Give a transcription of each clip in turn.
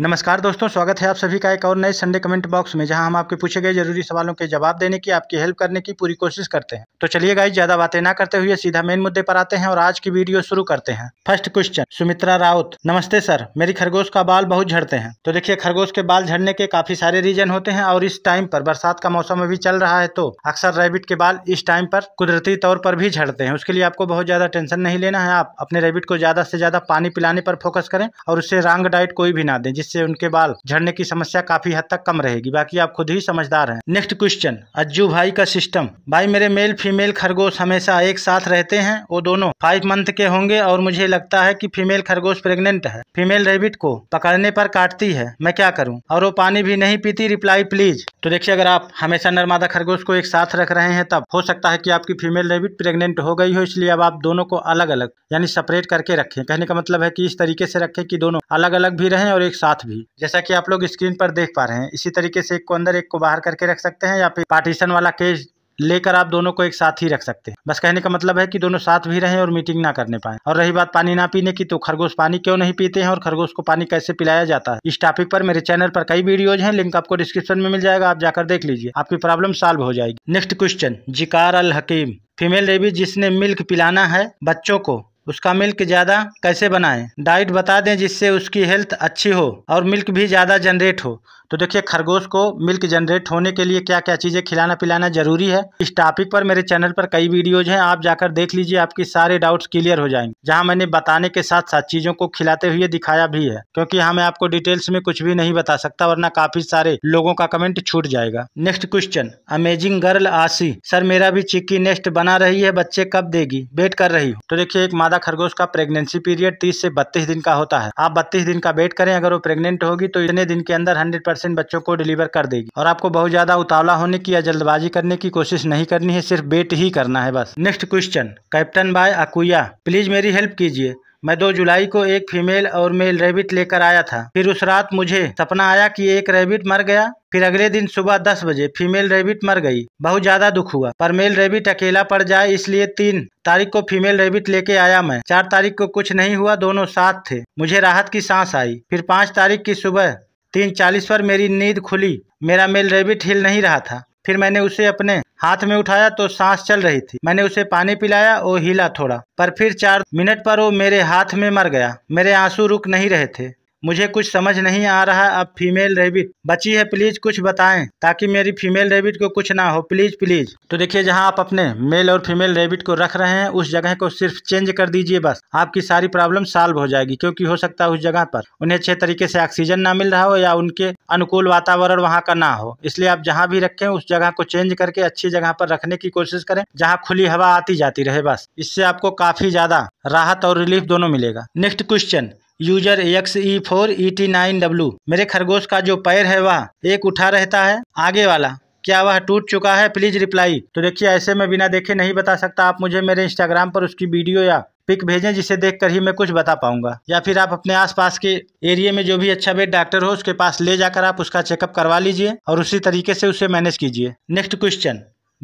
नमस्कार दोस्तों स्वागत है आप सभी का एक और नए संडे कमेंट बॉक्स में जहां हम आपके पूछे गए जरूरी सवालों के जवाब देने की आपकी हेल्प करने की पूरी कोशिश करते हैं तो चलिए गाइस ज्यादा बातें ना करते हुए सीधा मेन मुद्दे पर आते हैं और आज की वीडियो शुरू करते हैं फर्स्ट क्वेश्चन सुमित्रा राउत नमस्ते सर मेरी खरगोश का बाल बहुत झड़ते हैं तो देखिये खरगोश के बाल झड़ने के काफी सारे रीजन होते हैं और इस टाइम पर बरसात का मौसम अभी चल रहा है तो अक्सर रेबिट के बाल इस टाइम पर कुदरती तौर पर भी झड़ते हैं उसके लिए आपको बहुत ज्यादा टेंशन नहीं लेना है आप अपने रेबिट को ज्यादा से ज्यादा पानी पिलाने पर फोकस करें और उससे रांग डाइट कोई भी ना दें जिससे उनके बाल झड़ने की समस्या काफी हद तक कम रहेगी बाकी आप खुद ही समझदार हैं नेक्स्ट क्वेश्चन अज्जू भाई का सिस्टम भाई मेरे मेल फीमेल खरगोश हमेशा एक साथ रहते हैं वो दोनों फाइव मंथ के होंगे और मुझे लगता है की फीमेल खरगोश प्रेगनेंट है फीमेल रेबिट को पकड़ने पर काटती है मैं क्या करूँ और वो पानी भी नहीं पीती रिप्लाई प्लीज तो देखिये अगर आप हमेशा नर्मादा खरगोश को एक साथ रख रहे हैं तब हो सकता है की आपकी फीमेल रेबिट प्रेगनेंट हो गई हो इसलिए अब आप दोनों को अलग अलग यानी सेपरेट करके रखें कहने का मतलब है कि इस तरीके से रखें कि दोनों अलग अलग भी रहें और एक साथ साथ भी जैसा कि आप लोग स्क्रीन पर देख पा रहे हैं इसी तरीके से एक को अंदर एक को बाहर करके रख सकते हैं या फिर पार्टीशन वाला केस लेकर आप दोनों को एक साथ ही रख सकते हैं बस कहने का मतलब है कि दोनों साथ भी रहें और मीटिंग ना करने पाए और रही बात पानी ना पीने की तो खरगोश पानी क्यों नहीं पीते हैं और खरगोश को पानी कैसे पिलाया जाता है इस टॉपिक पर मेरे चैनल पर कई वीडियोज हैं लिंक आपको डिस्क्रिप्शन में मिल जाएगा आप जाकर देख लीजिए आपकी प्रॉब्लम सॉल्व हो जाएगी next question Zikar Al Hakeem female rabbit जिसने मिल्क पिलाना है बच्चों को उसका मिल्क ज़्यादा कैसे बनाएं डाइट बता दें जिससे उसकी हेल्थ अच्छी हो और मिल्क भी ज़्यादा जनरेट हो तो देखिए खरगोश को मिल्क जनरेट होने के लिए क्या क्या चीज़ें खिलाना पिलाना ज़रूरी है इस टॉपिक पर मेरे चैनल पर कई वीडियोज हैं आप जाकर देख लीजिए आपके सारे डाउट्स क्लियर हो जाएंगे जहाँ मैंने बताने के साथ साथ चीज़ों को खिलाते हुए दिखाया भी है क्योंकि यहाँ मैं आपको डिटेल्स में कुछ भी नहीं बता सकता वरना काफ़ी सारे लोगों का कमेंट छूट जाएगा next question amazing girl Ashi sir मेरा भी चिक्की नेस्ट बना रही है बच्चे कब देगी वेट कर रही हूँ तो देखिए एक मादा खरगोश का प्रेगनेंसी पीरियड तीस से बत्तीस दिन का होता है आप बत्तीस दिन का वेट करें अगर वो प्रेगनेंट होगी तो इतने दिन के अंदर हंड्रेड परसेंट बच्चों को डिलीवर कर देगी और आपको बहुत ज़्यादा उतावला होने की या जल्दबाजी करने की कोशिश नहीं करनी है सिर्फ वेट ही करना है बस नेक्स्ट क्वेश्चन कैप्टन बाय अकुया प्लीज़ मेरी हेल्प कीजिए मैं दो जुलाई को एक फीमेल और मेल रेबिट लेकर आया था फिर उस रात मुझे सपना आया कि एक रेबिट मर गया फिर अगले दिन सुबह दस बजे फीमेल रेबिट मर गई बहुत ज्यादा दुख हुआ पर मेल रेबिट अकेला पड़ जाए इसलिए तीन तारीख को फीमेल रेबिट लेके आया मैं चार तारीख को कुछ नहीं हुआ दोनों साथ थे मुझे राहत की सांस आई फिर पाँच तारीख की सुबह तीन चालीस पर मेरी नींद खुली मेरा मेल रेबिट हिल नहीं रहा था फिर मैंने उसे अपने हाथ में उठाया तो सांस चल रही थी मैंने उसे पानी पिलाया वो हिला थोड़ा पर फिर चार मिनट पर वो मेरे हाथ में मर गया मेरे आंसू रुक नहीं रहे थे मुझे कुछ समझ नहीं आ रहा अब फीमेल रेबिट बची है प्लीज कुछ बताएं ताकि मेरी फीमेल रेबिट को कुछ ना हो प्लीज प्लीज तो देखिए जहां आप अपने मेल और फीमेल रेबिट को रख रहे हैं उस जगह को सिर्फ चेंज कर दीजिए बस आपकी सारी प्रॉब्लम सॉल्व हो जाएगी क्योंकि हो सकता है उस जगह पर उन्हें अच्छे तरीके से ऑक्सीजन ना मिल रहा हो या उनके अनुकूल वातावरण वहाँ का ना हो इसलिए आप जहाँ भी रखें उस जगह को चेंज करके अच्छी जगह पर रखने की कोशिश करें जहाँ खुली हवा आती जाती रहे बस इससे आपको काफी ज्यादा राहत और रिलीफ दोनों मिलेगा next question user X E four E T nine W मेरे खरगोश का जो पैर है वह एक उठा रहता है आगे वाला क्या वह टूट चुका है प्लीज रिप्लाई तो देखिए ऐसे में बिना देखे नहीं बता सकता आप मुझे मेरे इंस्टाग्राम पर उसकी वीडियो या पिक भेजें जिसे देखकर ही मैं कुछ बता पाऊंगा या फिर आप अपने आसपास के एरिया में जो भी अच्छा बेड डॉक्टर हो उसके पास ले जाकर आप उसका चेकअप करवा लीजिए और उसी तरीके से उसे मैनेज कीजिए नेक्स्ट क्वेश्चन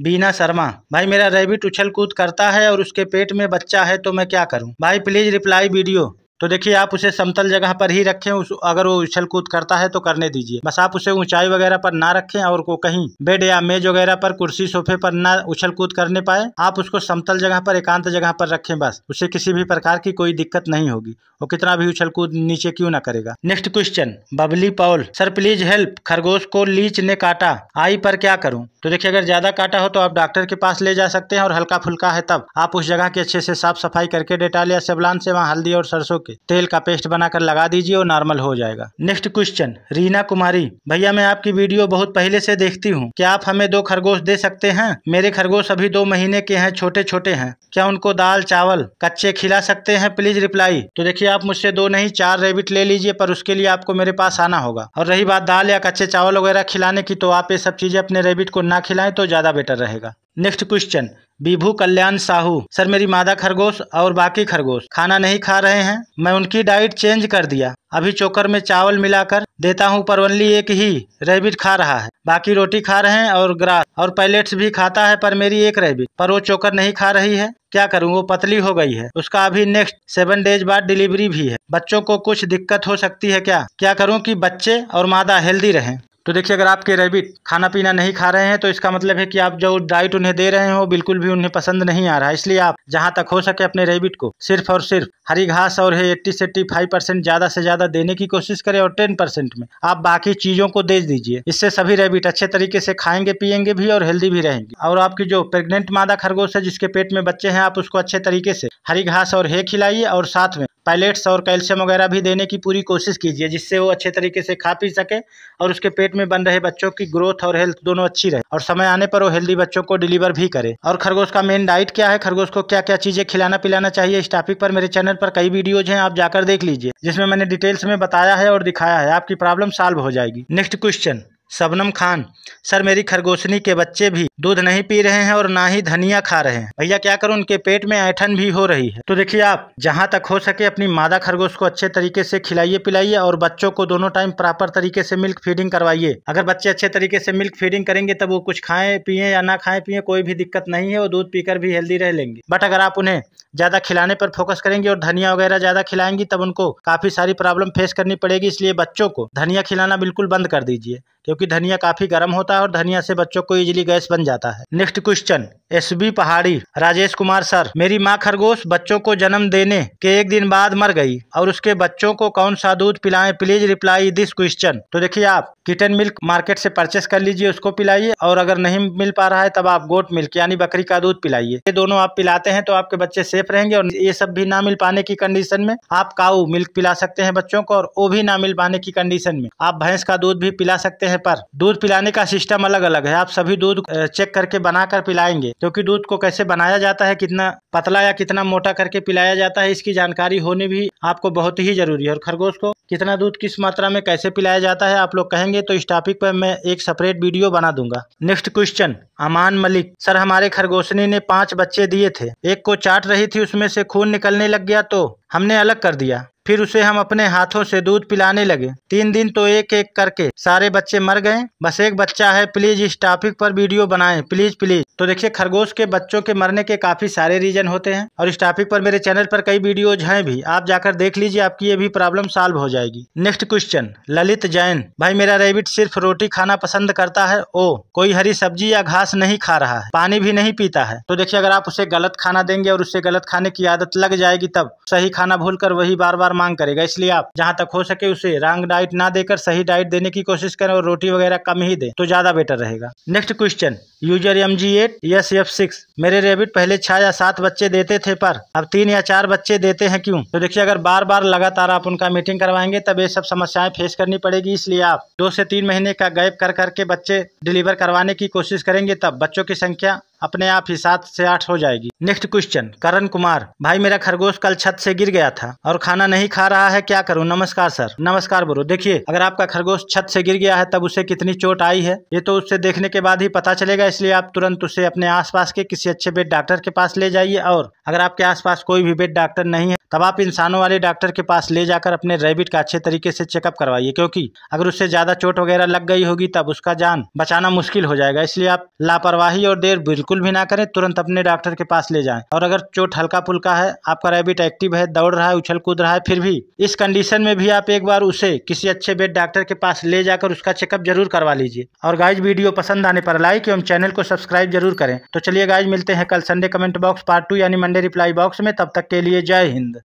बीना शर्मा भाई मेरा रेबिट उछल कूद करता है और उसके पेट में बच्चा है तो मैं क्या करूं? भाई प्लीज रिप्लाई वीडियो तो देखिए आप उसे समतल जगह पर ही रखें उस अगर वो उछल कूद करता है तो करने दीजिए बस आप उसे ऊंचाई वगैरह पर ना रखें और को कहीं बेड या मेज वगैरह पर कुर्सी सोफे पर ना उछल कूद करने पाए आप उसको समतल जगह पर एकांत जगह पर रखें बस उसे किसी भी प्रकार की कोई दिक्कत नहीं होगी और कितना भी उछल कूद नीचे क्यों ना करेगा next question Babli Paul sir please help खरगोश को लीच ने काटा आई पर क्या करूँ तो देखिये अगर ज्यादा काटा हो तो आप डॉक्टर के पास ले जा सकते हैं और हल्का फुल्का है तब आप उस जगह की अच्छे से साफ सफाई करके डेटाल या सेबलान से वहाँ हल्दी और सरसों के तेल का पेस्ट बनाकर लगा दीजिए और नॉर्मल हो जाएगा नेक्स्ट क्वेश्चन रीना कुमारी भैया मैं आपकी वीडियो बहुत पहले से देखती हूँ क्या आप हमें दो खरगोश दे सकते हैं मेरे खरगोश अभी दो महीने के हैं छोटे छोटे हैं क्या उनको दाल चावल कच्चे खिला सकते हैं प्लीज रिप्लाई तो देखिए आप मुझसे दो नहीं चार रेबिट ले लीजिए पर उसके लिए आपको मेरे पास आना होगा और रही बात दाल या कच्चे चावल वगैरह खिलाने की तो आप ये सब चीजें अपने रेबिट को ना खिलाएं तो ज्यादा बेटर रहेगा next question Vibhu Kalyan Sahu sir मेरी मादा खरगोश और बाकी खरगोश खाना नहीं खा रहे हैं मैं उनकी डाइट चेंज कर दिया अभी चोकर में चावल मिलाकर देता हूँ पर ओनली एक ही रेबिट खा रहा है बाकी रोटी खा रहे हैं और ग्रास और पैलेट्स भी खाता है पर मेरी एक रेबिट पर वो चोकर नहीं खा रही है क्या करूँ वो पतली हो गई है उसका अभी नेक्स्ट सेवन डेज बाद डिलीवरी भी है बच्चों को कुछ दिक्कत हो सकती है क्या क्या करूँ की बच्चे और मादा हेल्दी रहे तो देखिए अगर आपके रैबिट खाना पीना नहीं खा रहे हैं तो इसका मतलब है कि आप जो डाइट उन्हें दे रहे हो बिल्कुल भी उन्हें पसंद नहीं आ रहा है इसलिए आप जहाँ तक हो सके अपने रेबिट को सिर्फ और सिर्फ हरी घास और है एट्टी से एट्टी फाइव परसेंट ज्यादा से ज्यादा देने की कोशिश करें और टेन परसेंट में आप बाकी चीजों को दे दीजिए इससे सभी रेबिट अच्छे तरीके से खाएंगे पियेंगे भी और हेल्दी भी रहेंगे और आपकी जो प्रेगनेंट मादा खरगोश है जिसके पेट में बच्चे हैं आप उसको अच्छे तरीके से हरी घास और हे खिलाइए और साथ में पैलेट्स और कैल्शियम वगैरह भी देने की पूरी कोशिश कीजिए जिससे वो अच्छे तरीके से खा पी सके और उसके पेट में बन रहे बच्चों की ग्रोथ और हेल्थ दोनों अच्छी रहे और समय आने पर वो हेल्दी बच्चों को डिलीवर भी करे और खरगोश का मेन डाइट क्या है खरगोश को क्या क्या चीज़ें खिलाना पिलाना चाहिए इस टॉपिक पर मेरे चैनल पर कई वीडियोज हैं आप जाकर देख लीजिए जिसमें मैंने डिटेल्स में बताया है और दिखाया है आपकी प्रॉब्लम सॉल्व हो जाएगी next question Shabnam Khan sir मेरी खरगोशनी के बच्चे भी दूध नहीं पी रहे हैं और ना ही धनिया खा रहे हैं भैया क्या करूं उनके पेट में ऐठन भी हो रही है तो देखिए आप जहां तक हो सके अपनी मादा खरगोश को अच्छे तरीके से खिलाइए पिलाइए और बच्चों को दोनों टाइम प्रॉपर तरीके से मिल्क फीडिंग करवाइए अगर बच्चे अच्छे तरीके से मिल्क फीडिंग करेंगे तब वो कुछ खाए पिए या ना खाए पिए कोई भी दिक्कत नहीं है वो दूध पीकर भी हेल्दी रह लेंगे बट अगर आप उन्हें ज़्यादा खिलाने पर फोकस करेंगे और धनिया वगैरह ज़्यादा खिलाएंगी तब उनको काफ़ी सारी प्रॉब्लम फेस करनी पड़ेगी इसलिए बच्चों को धनिया खिलाना बिल्कुल बंद कर दीजिए क्योंकि धनिया काफ़ी गर्म होता है और धनिया से बच्चों को इजिली गैस बन जाता है नेक्स्ट क्वेश्चन एस बी पहाड़ी राजेश कुमार सर मेरी माँ खरगोश बच्चों को जन्म देने के एक दिन बाद मर गई और उसके बच्चों को कौन सा दूध पिलाए प्लीज रिप्लाई दिस क्वेश्चन तो देखिए आप किटन मिल्क मार्केट से परचेस कर लीजिए उसको पिलाइए और अगर नहीं मिल पा रहा है तब आप गोट मिल्क यानी बकरी का दूध पिलाइए ये दोनों आप पिलाते हैं तो आपके बच्चे सेफ रहेंगे और ये सब भी ना मिल पाने की कंडीशन में आप काऊ मिल्क पिला सकते हैं बच्चों को और वो भी ना मिल पाने की कंडीशन में आप भैंस का दूध भी पिला सकते हैं हैं पर दूध पिलाने का सिस्टम अलग अलग है आप सभी दूध चेक करके बना कर पिलाएंगे क्योंकि तो दूध को कैसे बनाया जाता है कितना पतला या कितना मोटा करके पिलाया जाता है इसकी जानकारी होनी भी आपको बहुत ही जरूरी है और खरगोश को कितना दूध किस मात्रा में कैसे पिलाया जाता है आप लोग कहेंगे तो इस टॉपिक पर मैं एक सेपरेट वीडियो बना दूंगा next question Aman Malik sir हमारे खरगोशनी ने पांच बच्चे दिए थे एक को चाट रही थी उसमें से खून निकलने लग गया तो हमने अलग कर दिया फिर उसे हम अपने हाथों से दूध पिलाने लगे तीन दिन तो एक एक करके सारे बच्चे मर गए बस एक बच्चा है प्लीज इस टॉपिक पर वीडियो बनाएं प्लीज प्लीज तो देखिए खरगोश के बच्चों के मरने के काफी सारे रीजन होते हैं और इस टॉपिक पर मेरे चैनल पर कई वीडियोज हैं भी आप जाकर देख लीजिए आपकी ये भी प्रॉब्लम सॉल्व हो जाएगी नेक्स्ट क्वेश्चन ललित जैन भाई मेरा रेबिट सिर्फ रोटी खाना पसंद करता है ओ कोई हरी सब्जी या घास नहीं खा रहा है पानी भी नहीं पीता है तो देखिये अगर आप उसे गलत खाना देंगे और उससे गलत खाने की आदत लग जाएगी तब सही खाना भूल वही बार बार मांग करेगा इसलिए आप जहाँ तक हो सके उसे रंग डाइट ना देकर सही डाइट देने की कोशिश करें और रोटी वगैरह कम ही दें तो ज्यादा बेटर रहेगा next question user M G eight S F six मेरे रेबिट पहले छह या सात बच्चे देते थे पर अब तीन या चार बच्चे देते हैं क्यों तो देखिए अगर बार बार लगातार आप उनका मीटिंग करवाएंगे तब ये सब समस्याएं फेस करनी पड़ेगी इसलिए आप दो से तीन महीने का गैप कर करके बच्चे डिलीवर करवाने की कोशिश करेंगे तब बच्चों की संख्या अपने आप ही सात से आठ हो जाएगी नेक्स्ट क्वेश्चन करण कुमार भाई मेरा खरगोश कल छत से गिर गया था और खाना नहीं खा रहा है क्या करूं नमस्कार सर नमस्कार बोलो देखिए अगर आपका खरगोश छत से गिर गया है तब उसे कितनी चोट आई है ये तो उससे देखने के बाद ही पता चलेगा इसलिए आप तुरंत उसे अपने आसपास के किसी अच्छे बेड डॉक्टर के पास ले जाइए और अगर आपके आसपास कोई भी बेड डॉक्टर नहीं है तब आप इंसानों वाले डॉक्टर के पास ले जाकर अपने रैबिट का अच्छे तरीके से चेकअप करवाइए क्योंकि अगर उससे ज़्यादा चोट वगैरह लग गई होगी तब उसका जान बचाना मुश्किल हो जाएगा इसलिए आप लापरवाही और देर बिल्कुल भी ना करें तुरंत अपने डॉक्टर के पास ले जाए और अगर चोट हल्का फुल्का है आपका रैबिट एक्टिव है दौड़ रहा है उछल कूद रहा है फिर भी इस कंडीशन में भी आप एक बार उसे किसी अच्छे बेड डॉक्टर के पास ले जाकर उसका चेकअप जरूर करवा लीजिए और गाइज वीडियो पसंद आने पर लाइक एवं चैनल चैनल को सब्सक्राइब जरूर करें तो चलिए गाइज मिलते हैं कल Sunday comment box part two यानी मंडे रिप्लाई बॉक्स में तब तक के लिए जय हिंद